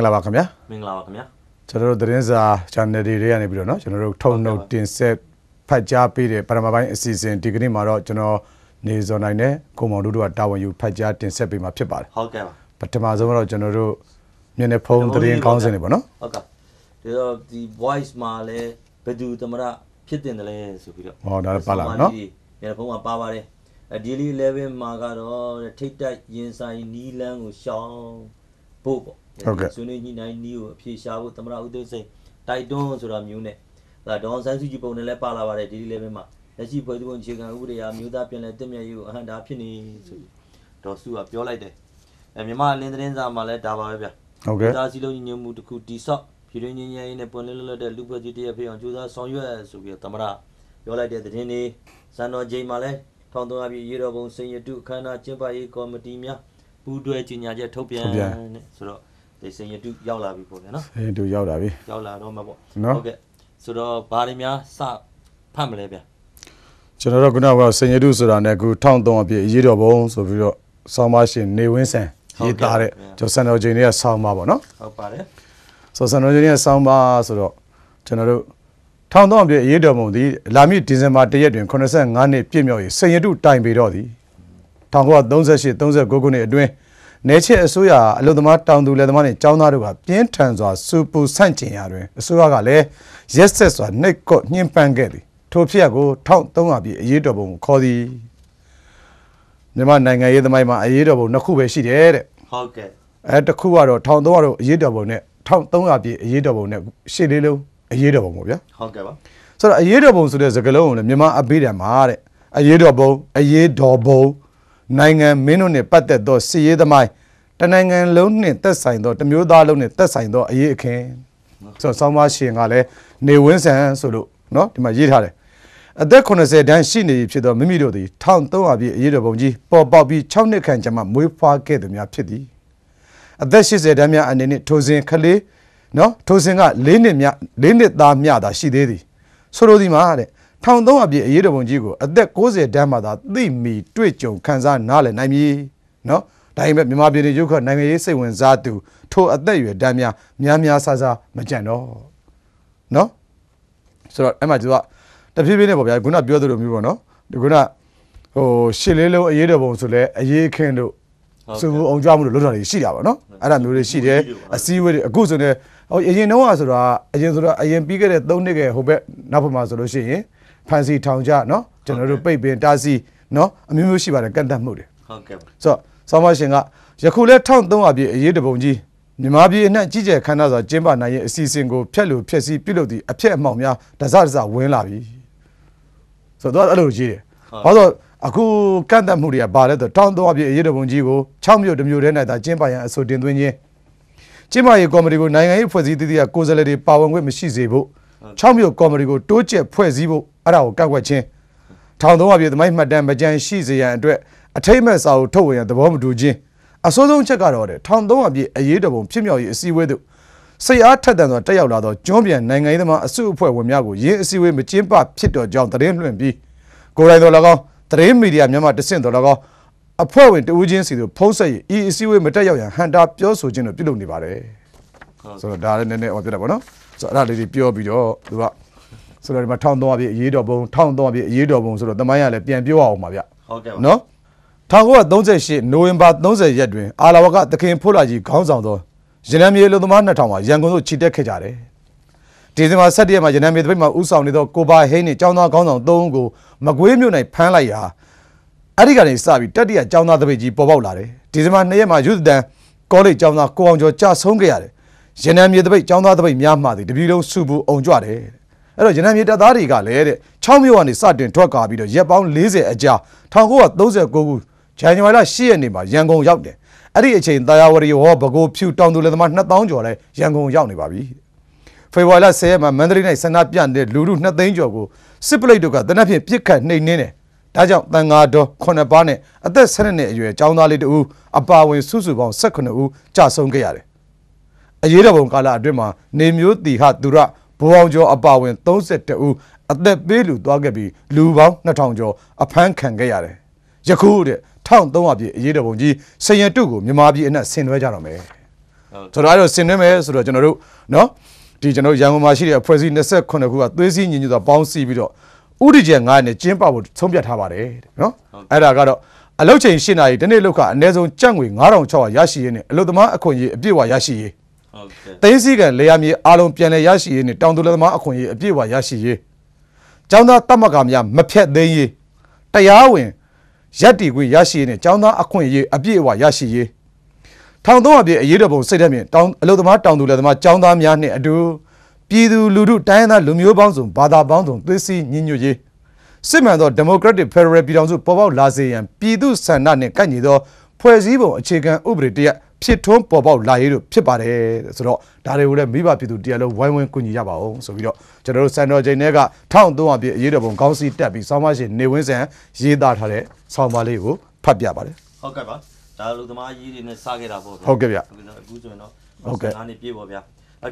င်္ဂလာပါခင်ဗျာမင်္ဂလာပါခင်ဗျာကျွန်တော်တို့သတင်းစာ channel တွေကနေပြီးတော့เนาะကျွန်တော်တို့ထုံနှုတ်တင်ဆက်ဖတ်ကြားပေးတဲ့ပရမပိုင်းအစီအစဉ်ဒီကနေ့မှာတော့ကျွန်တော်နေစော်နိုင်တဲ့ကိုမောင်တို့တို့ကတာဝန်ယူဖတ်ကြားတင်ဆက်ပေးမှာဖြစ်ပါတယ်ဟုတ်ကဲ့ပါပထမဆုံးတော့ကျွန်တော်တို့မျက်နှာဖုံးသတင်းကောင်းစင်တွေပေါ့နော်ဟုတ်ကဲ့ဒါတော့ဒီ voice မှာလည်းဘယ်သူသမရဖြစ်တင်တယ်လဲဆိုပြီးတော့ဟောဒါလည်းပါလာနော်မျက်နှာဖုံးမှာပါပါတယ်အဒီလီ11မှာကတော့ထိတ်တက်ရင်ဆိုင်နီလန်းကိုရှောင်းဖို့ပေါ့ဆွေးနွေးညှိနှိုင်းနည်းကိုအဖြေရှာဖို့သမရဦးသိန်းစိန်တိုက်တွန်းဆိုတာမျိုးနဲ့ဒါဒေါန်ဆန်းစုကြည်ပုံနဲ့လည်းပါလာပါတယ်ဒီဒီ level မှာလက်ရှိဖွဲ့စည်းပုံအခြေခံဥပဒေအရမျိုးသားပြည်လဲတင့်မြတ်ရေးကိုအဟံဒါဖြစ်နေဆိုဒေါ်စုကပြောလိုက်တယ်အဲမြန်မာလင်းသတင်းစာမှာလည်းဒါပါပဲဗျဟုတ်ကဲ့ဒါစီလုံးညီညွတ်မှုတစ်ခုတိဆောက်ပြည်တွင်းညီညွတ်ရေးနဲ့ပွင့်လင်းလွတ်လပ်တဲ့လူ့ဖွဲ့စည်းတရဖြစ်အောင်ကြိုးစားဆောင်ရွက်ဆိုပြီးသမရပြောလိုက်တဲ့သတင်းလေးဇန်တော်ချိန်မှာလည်းထောင်သွင်းပြီးရေတော်ပုံစင်ရတုအခမ်းအနားကျင်းပရေးကော်မတီများပူးတွဲကြေညာချက်ထုတ်ပြန်ဆိုတော့ဒေစင်ရတုရောက်လာပြီပေါ့ဗျာနော်ဟဲ့တို့ရောက်လာပြီရောက်လာတော့မှာပေါ့နော်ဟုတ်ကဲ့ဆိုတော့ဘာတွေများစဖတ်မလဲဗျာကျွန်တော်တို့ခုနကစင်ရတုဆိုတာနဲ့ခု1300အပြည့်အရေးတော်ဘုံဆိုပြီးတော့ဆောင်းပါရှင်နေဝင်းဆန်ရေးသားတဲ့ကျွန်တော်စံတော်ချိန်တွေကဆောင်းပါပေါ့နော်ဟုတ်ပါတယ်ဆိုတော့စံတော်ချိန်တွေကဆောင်းပါဆိုတော့ကျွန်တော်တို့ထောင်သောအပြည့်အရေးတော်မုံသည်လာမည့်ဒီဇင်ဘာ၁ရက်တွင်85နှစ်ပြည့်မြောက်၏စင်ရတုတိုင်ပေတော့သည်1938 39ခုနှစ်အတွင်းနေချစ်အစိုးရအလုံသမားတောင်သူလယ်သမားနဲ့ចောင်းသားတို့ကပြင်းထန်စွာစူပူဆန့်ကျင်ရာတွင်အစိုးရကလည်းရက်ဆက်စွာနှိတ်ကွညှဉ်းပန်းခဲ့သည်ထိုဖြစ်ရပ်ကို1300ပြည့်အရေးတော်ပုံကိုခေါ်သည်မြန်မာနိုင်ငံရေးသမိုင်းမှာအရေးတော်ပုံနှစ်ခုပဲရှိတယ်တဲ့ဟုတ်ကဲ့အဲတစ်ခုကတော့1300တော့အရေးတော်ပုံနဲ့1300ပြည့်အရေးတော်ပုံနဲ့ရှစ်လေးလုံးအရေးတော်ပုံပေါ့ဗျာဟုတ်ကဲ့ပါဆိုတော့အရေးတော်ပုံဆိုတဲ့စကားလုံးကိုလည်းမြန်မာအဘိဓမ္မာတဲ့အရေးတော်ပုံအရေးတော်ပုံနိုင်ငံမင်းတို့နဲ့ပတ်သက်သောစည်ရေးသမိုင်းတနိုင်ငံလုံးနဲ့သက်ဆိုင်သောတမျိုးသားလုံးနဲ့သက်ဆိုင်သောအရေးအခင်းဆိုတော့ဆောင်းပါရှင်ကလည်းနေဝင်းဆန်ဆိုလို့เนาะဒီမှာရေးထားတယ်အသက်80တန်းရှိနေပြီဖြစ်သောမိမိတို့သည်1300ပြည့်အရေးတော်ပုံကြီးပေါ်ပေါက်ပြီး6နှစ်ခန့်ကြာမှမွေးဖွားခဲ့သူများဖြစ်သည်အသက်80တန်းများအနေနဲ့ထိုစဉ်ကလေးเนาะထိုစဉ်က6နှစ်များ6နှစ်သားများသာရှိသေးသည်ဆိုလိုသည်မှာတဲ့1300ပြည့်အရေးတော်ပုံကြီးကိုအသက်60တန်းမှသာသိမီတွေ့ကြုံခံစားနားလည်နိုင်မည်နော်ဒါပေမဲ့မြန်မာပြည်သူရုပ်ခနိုင်ငံရေးစိတ်ဝင်စားသူထိုအသက်အရွယ်တန်းများများများဆဆမကြံ့တော့နော်ဆိုတော့အဲ့မှာသူကတဖြည်းဖြည်းနဲ့ပေါ့ဗျာခုနပြောသလိုမျိုးပေါ့နော်ခုနဟိုရှစ်လေးလုံးအရေးတော်ပုံဆိုလဲအရေးခင်းတို့စူအောင်ကြမှုလို့လွတ်တာတွေရှိတာပါနော်အဲ့ဒါမျိုးတွေရှိတယ်အစည်းအဝေးတွေအခုဆိုနေဟိုအရင်တော့ကဆိုတာအရင်ဆိုတော့အရင်ပြီးခဲ့တဲ့3နှစ်ကဟိုဘက်နောက်ဘက်မှာဆိုလို့ရှိရင်ဖန်စီထောင်ကြနော်ကျွန်တော်တို့ပိတ်ပင်တားဆီးနော်အမျိုးမျိုးရှိပါတယ်ကန့်တတ်မှုတွေဟုတ်ကဲ့ဆိုတော့ဆောင်းမရှင်ကယခုလဲ1300ပြည့်အရေးတပုံကြီးမြန်မာပြည်အနှံ့ကြီးကျယ်ခမ်းနားစွာကျင်းပနိုင်ရဲ့အစီအစဉ်ကိုဖျက်လို့ဖျက်ဆီးပြုလုပ်သည့်အဖျက်အမှောင်များတစတစဝင်လာပြီဆိုတော့အဲ့လိုကြီးတယ်ဟောဆိုအခုကန့်တတ်မှုတွေကဘာလဲဆိုတော့1300ပြည့်အရေးတပုံကြီးကို6မြို့တမျိုးတည်း၌သာကျင်းပရန်အဆိုတင်သွင်းခြင်းကျင်းပရေးကော်မတီကိုနိုင်ငံရေးဖွဲ့စည်းသည့်တည်းကကိုယ်စားလှယ်တွေပါဝင်ခွင့်မရှိစေဖို့6မြို့ကော်မတီကိုတိုးကျက်ဖွဲ့စည်းဖို့အဲ့ဒါကိုကန့်ကွက်ခြင်းထောင်သုံးပါပြသမိုင်းမှတ်တမ်းမကြမ်းရှိစေရန်အတွက်အထိတ်မဲ့စာကိုထုတ်ဝေရန်သဘောမတူခြင်းအစိုးဆုံးချက်ကတော့ထောင်သုံးပါပြအရေးတပုံဖြစ်မြောက်ရေးအစည်းအဝေးသို့စိတ်အားထက်သန်စွာတက်ရောက်လာသောကျွန်းပြန်နိုင်ငံရေးသမားအစုအဖွဲ့ဝင်များကိုရင်းအစည်းအဝေးမကျင်းပဖြစ်တော်ကြောင်းသတင်းလွှင့်ပြီးကိုယ်တိုင်တော်၎င်းသတင်းမီဒီယာမြန်မာတဆင့်တော်၎င်းအဖွဲ့ဝင်တဦးချင်းစီတို့ဖုံးဆက်ရေးအစည်းအဝေးမတက်ရောက်ရန်ဟန်တာပြောဆိုခြင်းတို့ပြုလုပ်နေပါတယ်ဆိုတော့ဒါလည်းနည်းနည်းဟောပြတာပေါ့နော်ဆိုတော့အဲ့ဒါလေးတွေပြောပြီးတော့သူကဆိုတော့ဒီမှာ1300ပြည့်အရေးတော်ပုံ1300ပြည့်အရေးတော်ပုံဆိုတော့တမိုင်းကလည်းပြန်ပြောအောင်ပါဗျဟုတ်ကဲ့ပါနော်1938နိုဝင်ဘာ30ရက်တွင်အာလာဝကသခင်ဖိုးလာကြီးခေါင်းဆောင်သောရန်မြေလူသမား2000မှာရန်ကုန်သို့ခြိတက်ခဲ့ကြတယ်ဒီဇင်ဘာ17ရက်မှာရန်မြေတပိတ်မှာဥဆောင်နေသောကိုဘာဟိန်းနှင့်ចောင်းသားခေါင်းဆောင်3ဦးကိုမကွေးမြို့၌ဖမ်းလိုက်ရာအဲ့ဒီကနေစပြီးတတိယចောင်းသားတပိတ်ကြီးပေါ်ပေါက်လာတယ်ဒီဇင်ဘာ2ရက်မှာယူဒန်ကောလိပ်ចောင်းသားကိုအောင်ကျော်ကြာဆုံးခဲ့ရတယ်ရန်မြေတပိတ်ចောင်းသားတပိတ်များမှသည်တပြည်လုံးစုဘူးအောင်ကြွတယ်အဲ့တော့ရနံမြေတပ်သားတွေကလည်းတဲ့6မြို့ကနေစတင်ထွက်ကာပြီးတော့ရက်ပေါင်း40အကြာ1939ခုဇန်နဝါရီလ10ရက်နေ့မှာရန်ကုန်ရောက်တယ်အဲ့ဒီအချိန်တာယာဝရီဟောဘကိုဖြူတောင်သူလယ်သမား2000ကျော်လဲရန်ကုန်ရောက်နေပါပြီဖေဖော်ဝါရီလ10ရက်မှာမန္တလေး၌ဆန္ဒပြတဲ့လူလူ2000ကျော်ကိုစစ်ပလိတ်တို့ကတနက်ဖြန်ပြစ်ခတ်နှိမ်နင်းတယ်ဒါကြောင့်တန်ဃာတော်9ပါးနဲ့အသက်12နှစ်အရွယ်ကျောင်းသားလေးတဦးအပါဝင်စုစုပေါင်း18ဦးကြာဆုံးခဲ့ရတယ်အရေးတော်ပုံကာလအတွင်းမှာနေမျိုးတီဟသူရဘိုးအောင်ကျော်အပါဝင်32ဦးအသက်ပေးလူသွားခဲ့ပြီးလူပေါင်း2000ကျော်အဖမ်းခံခဲ့ရတယ်။ယခုတဲ့1300ပြည့်အရေးတော်ပုံကြီးစင်ရတုကိုမြန်မာပြည်အနှံ့ဆင်နွှဲကြတော့မယ်။ဆိုတော့အဲ့တော့ဆင်နွှဲမယ်ဆိုတော့ကျွန်တော်တို့နော်ဒီကျွန်တော်ရန်ကုန်မှာရှိတဲ့အဖွဲ့အစည်း28ခုကသွေးစည်းညီညွတ်သောပေါင်းစည်းပြီးတော့ဥဒိကျန်9နဲ့ကျင်းပဖို့ဆုံးဖြတ်ထားပါတယ်နော်။အဲ့ဒါကတော့အလုတ်ချိန်၈နာရီဒီနေ့လောက်ကအနည်းဆုံးကြန့်ငွေ9600ရရှိရင်းနဲ့အလုတ်သမားအခွင့်အရေးအပြည့်အဝရရှိရေးသိန်းစည်းကံလေယာမြေအားလုံးပြန်လည်ရရှိရေးနဲ့တောင်သူလသမားအခွင့်အရေးအပြည့်အဝရရှိရေးကျောင်းသားတပ်မကများမဖြတ်သိမ်းရေးတရားဝင်ရက်တီခွင့်ရရှိရေးနဲ့ကျောင်းသားအခွင့်အရေးအပြည့်အဝရရှိရေးထောင်သုံးအပြည့်အရေးတော်ပုံစိတ်ဓာတ်မြင့်တောင်အလုသမားတောင်သူလသမားကျောင်းသားများနဲ့အတူပြည်သူလူထုတိုင်းရင်းသားလူမျိုးပေါင်းစုံဘာသာပေါင်းစုံသွေးစည်းညီညွတ်ရေးစစ်မှန်သော Democratic Federal ပြည်ထောင်စုပေါ်ပေါက်လာစေရန်ပြည်သူဆန္ဒနှင့်ကန့်ညီသောဖွဲ့စည်းပုံအခြေခံဥပဒေတရက်ဖြစ်ထွန်းပေါ်ပေါက်လာရေးလို့ဖြစ်ပါတယ်ဆိုတော့ဒါတွေကိုလည်းမိဘပြည်သူတရားလုံးဝိုင်းဝန်းကူညီရပါအောင်ဆိုပြီးတော့ကျွန်တော်တို့စံတော်ချိန်တွေက1300ပြည့်အရေးတော်ပုံခေါင်းစီတက်ပြီးဆောင်းမရှိနေဝင်းဆန်ရေးသားထားတဲ့ဆောင်းပါလေးကိုဖတ်ပြပါတယ်ဟုတ်ကဲ့ပါဒါလူသမားကြီးတွေနဲ့စခဲ့တာပေါ့ဟုတ်ကဲ့ဗျအခုဆိုရင်တော့ဟုတ်ကဲ့ဒါနေပြေပေါ့ဗျာ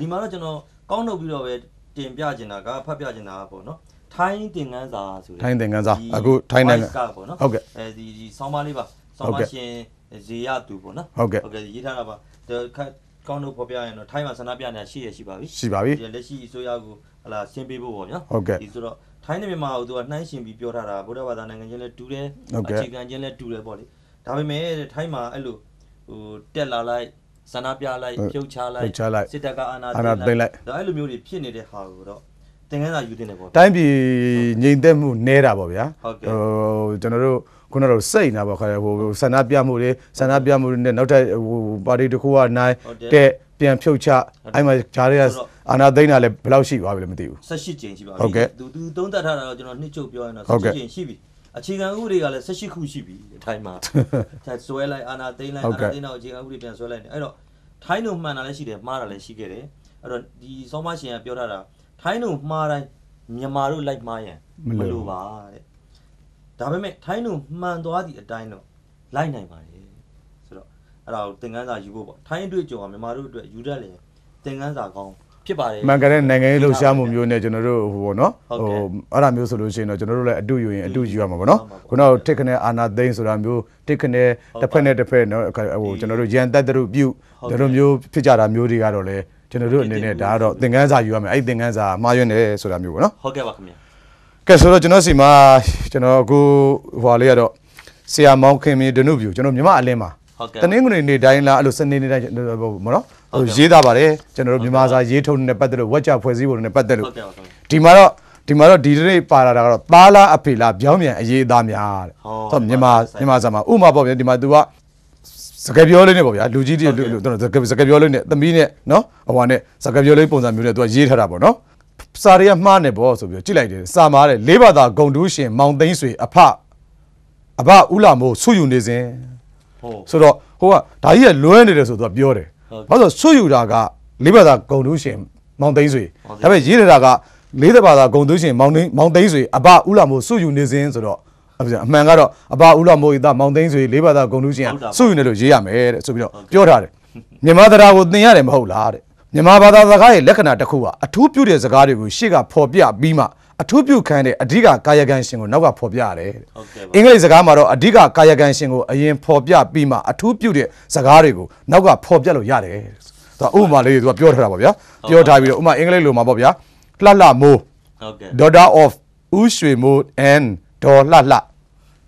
ဒီမှာတော့ကျွန်တော်ကောင်းထုတ်ပြီးတော့ပဲတင်ပြချင်တာကဖတ်ပြချင်တာပေါ့နော်ထိုင်းတင်ကန်းစာဆိုတဲ့ထိုင်းတင်ကန်းစာအခုထိုင်းနိုင်ငံကပေါ့နော်ဟုတ်ကဲ့အဲဒီဆောင်းပါလေးပါဆောင်းပါရှင်ဇေယသူပေါ့နော်ဟုတ်ကဲ့ဟုတ်ကဲ့ရေးထားတာပါကောင်းတို့ဖော်ပြရင်တော့ထိုင်းမှာဆန္ဒပြနေတာရှိရရှိပါပြီရှိပါပြီလက်ရှိအစိုးရကိုဟလာရှင်းပေးဖို့ပေါ့ဗျာဟုတ်ကဲ့ဒီဆိုတော့ထိုင်းနဲ့မြန်မာကိုသူကနှိုင်းရှင်ပြီးပြောထားတာဗုဒ္ဓဘာသာနိုင်ငံချင်းလည်းတူတယ်အခြေခံချင်းလည်းတူတယ်ပေါ့လေဒါပေမဲ့ထိုင်းမှာအဲ့လိုဟိုတက်လာလိုက်ဆန္ဒပြလိုက်ပြုတ်ချလိုက်စစ်တပ်ကအာဏာသိမ်းလိုက်ဒါအဲ့လိုမျိုးတွေဖြစ်နေတဲ့ဟာကိုတော့တင်ခန်းစာယူတင်တယ်ပေါ့တိုင်းပြည်ငြိမ်သက်မှုနဲတာပေါ့ဗျာဟုတ်ကဲ့ဟိုကျွန်တော်တို့ခုနကတော့စိတ်နာပေါ့ခါရဟိုဆန္ဒပြမှုတွေဆန္ဒပြမှုတွေနဲ့နောက်ထပ်ဟိုပါတီတစ်ခုကနိုင်တဲ့ပြန်ဖြုတ်ချအဲ့မှာဂျားတွေကအာနာသိန်းတာလည်းဘယ်လောက်ရှိသွားပြီလဲမသိဘူး18ကျင်ရှိပါပြီဟုတ်ကဲ့သူသူသုံးသပ်ထားတာတော့ကျွန်တော်နှစ်ချုပ်ပြောရင်တော့ဟုတ်ကဲ့18ကျင်ရှိပြီအခြေခံဥပဒေကလည်း18ခုရှိပြီအထိုင်းမှာဒါဆွဲလိုက်အာနာသိန်းလိုက်ဟုတ်အာကဲ့နာသိန်းတော့အခြေခံဥပဒေပြန်ဆွဲလိုက်တယ်အဲ့တော့ထိုင်းတို့မှန်တာလည်းရှိတယ်မှားတာလည်းရှိခဲ့တယ်အဲ့တော့ဒီဆောင်းမရှင်ကပြောထားတာထိုင်းတို့မှားတိုင်းမြန်မာတို့လိုက်မှားရန်မလိုပါတဲ့ဒါပေမဲ့ထိုင်းတို့မှန်သွားသည့်အတိုင်းတော့လိုက်နိုင်ပါတယ်ဆိုတော့အဲ့ဒါကိုသင်ခန်းစာယူဖို့ပေါ့ထိုင်းအတွေ့အကြုံကမြန်မာတို့အတွက်ယူတတ်လေသင်ခန်းစာကောင်းဖြစ်ပါတယ်မှန်ကန်တဲ့နိုင်ငံရေးလှုပ်ရှားမှုမျိုးနဲ့ကျွန်တော်တို့ဟိုပေါ့နော်ဟိုအဲ့ဒါမျိုးဆိုလို့ရှိရင်တော့ကျွန်တော်တို့လည်းအတူယူရင်အတူယူရမှာပေါ့နော်ခုနကတစ်ခနဲ့အာနာသိန်းဆိုတာမျိုးတစ်ခနဲ့တစ်ဖက်နဲ့တစ်ဖက်နော်ဟိုကျွန်တော်တို့ရန်တက်တရုပ်ပြုတ်ဒါလိုမျိုးဖြစ်ကြတာမျိုးတွေကတော့လည်းကျွန်တော်တို့အနေနဲ့ဒါကတော့သင်ခန်းစာယူရမယ်အဲ့ဒီသင်ခန်းစာမှားရွံ့တယ်ဆိုတာမျိုးပေါ့နော်ဟုတ်ကဲ့ပါခင်ဗျာကဲဆိုတော့ကျွန်တော်စီမှာကျွန်တော်အခုဟွာလေးကတော့ဆရာမောင်ခင်မင်းဒနုပြူကျွန်တော်မြမအလင်းမှာတနင်္ဂနွေနေ့တိုင်းလားအဲ့လိုစနေနေ့တိုင်းမနော်ဟိုရေးသားပါတယ်ကျွန်တော်တို့မြန်မာစာရေးထုတ်နေတဲ့ပတ်သက်လို့ဝက်ကြဖွဲ့စည်းပုံနဲ့ပတ်သက်လို့ဒီမှာတော့ဒီမှာတော့ဒီနေ့ပါလာတာကတော့သားလားအဖေလားပြောင်းပြန်အရေးသားများတဲ့ဆိုတော့မြန်မာမြန်မာစာမှာဥမာပေါ့ဗျာဒီမှာ तू ကစကားပြောလေးနဲ့ပေါ့ဗျာလူကြီးတွေလူသူတို့စကားပြောလေးနဲ့သမီးနဲ့နော်ဟိုဟာနဲ့စကားပြောလေးပုံစံမျိုးနဲ့သူကရေးထားတာပေါ့နော်စာတွေကမှားနေပေါ့ဆိုပြီးကြည့်လိုက်တယ်စာမှားတယ်လေးဘာသာဂုံတူးရှင် မောင်သိန်းဆွေအဖအဘဥလာမို့ဆွယူနေစဉ်ဟုတ်ဆိုတော့ဟိုကဒါကြီးကလွဲနေတယ်ဆိုသူကပြောတယ်ဘာလို့ဆွယူတာကလေးဘာသာဂုံတူးရှင် မောင်သိန်းဆွေဒါပေမဲ့ရေးထားတာကလေးဘာသာဂုံတူးရှင်မောင်သိန်းမောင်သိန်းဆွေအဘဥလာမို့ဆွယူနေစဉ်ဆိုတော့အမှန်ကတော့အဘဦးလောက်မိုးဤသားမောင်သိန်းဆွေလေးပါသားဂုံတူးရှင်ကစုယူနေလို့ရေးရမယ်တဲ့ဆိုပြီးတော့ပြောထားတယ်မြန်မာသဒ္ဒါကိုသင်ရတယ်မဟုတ်လားတဲ့မြန်မာဘာသာစကားရဲ့လက္ခဏာတစ်ခုဟာအထူးပြုတဲ့စကားတွေကိုရှေ့ကဖော်ပြပြီးမှအထူးပြုခံတဲ့အဓိကကာယကံရှင်ကိုနောက်ကဖော်ပြရတယ်။အင်္ဂလိပ်စကားမှာတော့အဓိကကာယကံရှင်ကိုအရင်ဖော်ပြပြီးမှအထူးပြုတဲ့စကားတွေကိုနောက်ကဖော်ပြလို့ရတယ်။ဒါဥပမာလေးတွေကပြောထားတာပေါ့ဗျာ။ပြောထားပြီးတော့ဥပမာအင်္ဂလိပ်လိုမှာပေါ့ဗျာ။လှလှမိုးဟုတ်ကဲ့ Daughter of ဦးရွှေမိုး and ဒေါ်လှလှ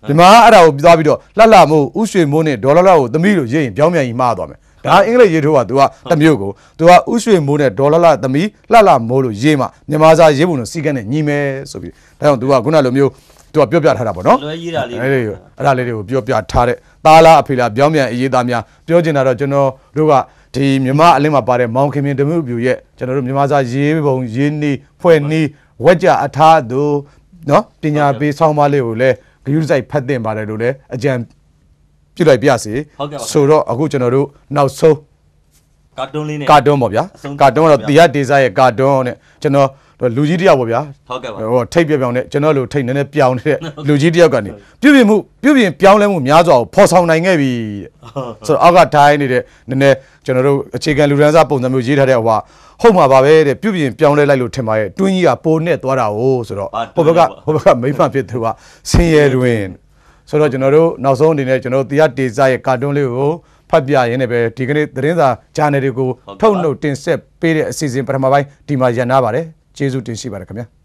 ဒီမှာအဲ့ဒါကိုပြီးသွားပြီးတော့လှလှမို့ဥရွှေမိုးနဲ့ဒေါ်လှလှကိုသမီးလို့ရေးရင်ပြောင်းပြန်ကြီးမှားသွားမယ်ဒါအင်္ဂလိပ်ရေးထိုးတာသူကတမျိုးကိုသူကဥရွှေမိုးနဲ့ဒေါ်လာလာသမီးလှလှမိုးလို့ရေးမှမြန်မာစာရေးပုံတော့စီကန်းနဲ့ညီမယ်ဆိုပြီးဒါကြောင့်သူကခုနလိုမျိုးသူကပြောပြထားတာပေါ့နော်လွယ်ရေးတာလေးအဲ့ဒီအဲ့ဒါလေးတွေကိုပြောပြထားတဲ့သားလားအဖေလားပြောင်းပြန်အရေးသားများပြောချင်တာတော့ကျွန်တော်တို့ကဒီမြန်မာအလင်းမှာပါတဲ့မောင်ခင်ပြင်ဓမ္မပြူရဲ့ကျွန်တော်တို့မြန်မာစာရေးပုံရေးနည်းဖွဲ့နည်းဝက်ကြအထားသူနော်ပညာပေးဆောင်းပါးလေးကိုလည်းဂရုစိုက်ဖတ်သင့်ပါတယ်လို့လည်းအကြံပြုလိုက်ပြစီဆိုတော့အခုကျွန်တော်တို့နောက်ဆုံးကာတွန်းလေးနဲ့ကာတွန်းပေါ့ဗျာကာတွန်းကတော့တီရဒေဇာရဲ့ကာတွန်းနဲ့ကျွန်တော်လူကြီးတယောက်ပေါ့ဗျာဟုတ်ကဲ့ပါဟိုထိတ်ပြပြောင်းတဲ့ကျွန်တော်လိုထိတ်နည်းနည်းပြောင်းတဲ့လူကြီးတယောက်ကနေပြုပြင်မှုပြုပြင်ပြောင်းလဲမှုများစွာကိုဖော်ဆောင်နိုင်ခဲ့ပြီဆိုတော့အောက်ကထိုင်းနေတဲ့နည်းနည်းကျွန်တော်တို့အခြေခံလူရန်စားပုံစံမျိုးရေးထားတဲ့ဟိုဟာဟုတ်မှာပါပဲတဲ့ပြုပြင်ပြောင်းလဲလိုက်လို့ထင်ပါရဲ့တွင်းကြီးကပိုနဲ့သွားတာ哦ဆိုတော့ဟိုဘက်ကဟိုဘက်ကမိမဖြစ်သူကဆင်းရဲတွင်ဆိုတော့ကျွန်တော်တို့နောက်ဆုံးအနေနဲ့ကျွန်တော်တို့တရားဒေဇာရဲ့ကာတွန်းလေးကိုဖတ်ပြရင်းနဲ့ပဲဒီကနေ့သတင်းစာဂျာနယ်တွေကိုထုတ်နှုတ်တင်ဆက်ပေးတဲ့အစီအစဉ်ပထမပိုင်းဒီမှာရန်နာပါတယ်ကျေးဇူးတင်ရှိပါတယ်ခင်ဗျာ။